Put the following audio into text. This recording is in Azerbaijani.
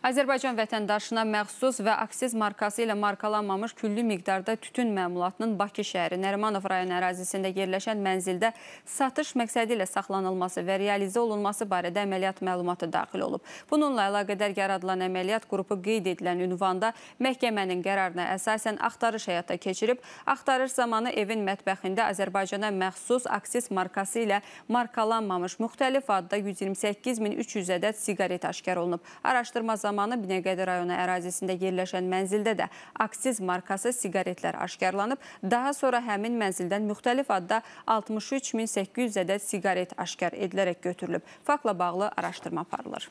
Azərbaycan vətəndaşına məxsus və aksiz markası ilə markalanmamış küllü miqdarda tütün məmulatının Bakı şəhəri Nərimanov rayon ərazisində yerləşən mənzildə satış məqsədi ilə saxlanılması və realizə olunması barədə əməliyyat məlumatı daxil olub. Bununla əlaqədar yaradılan əməliyyat qrupu qeyd edilən ünvanda məhkəmənin qərarına əsasən axtarış həyata keçirib, axtarış zamanı evin mətbəxində Azərbaycana məxsus aksiz markası ilə markalanmamış müxtəlif adda 128.300 ədəd siqaret aşkar olunub. Araşdırma zamanı zamanı Binəqədi rayonu ərazisində yerləşən mənzildə də aksiz markası siqaretlər aşkarlanıb. Daha sonra həmin mənzildən müxtəlif adda 63800 ədəd siqaret aşkar edilərək götürülüb. Fakla bağlı araşdırma aparılır.